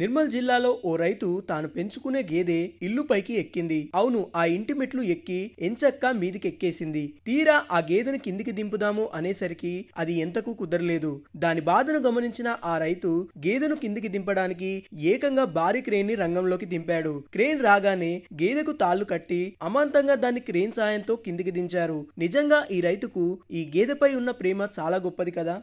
నిర్మల్ జిల్లాలో ఓ రైతు తాను పెంచుకునే గేదె ఇల్లు పైకి ఎక్కింది అవును ఆ ఇంటి మెట్లు ఎక్కి ఎంచక్క మీదికెక్కేసింది తీరా ఆ గేదెను కిందికి దింపుదాము అనేసరికి అది ఎంతకు కుదరలేదు దాని బాధను గమనించిన ఆ రైతు గేదెను కిందికి దింపడానికి ఏకంగా భారీ క్రేన్ ని రంగంలోకి దింపాడు క్రేన్ రాగానే గేదెకు తాళ్లు కట్టి అమాంతంగా దాన్ని క్రేన్ సాయంతో కిందికి దించారు నిజంగా ఈ రైతుకు ఈ గేదెపై ఉన్న ప్రేమ చాలా గొప్పది కదా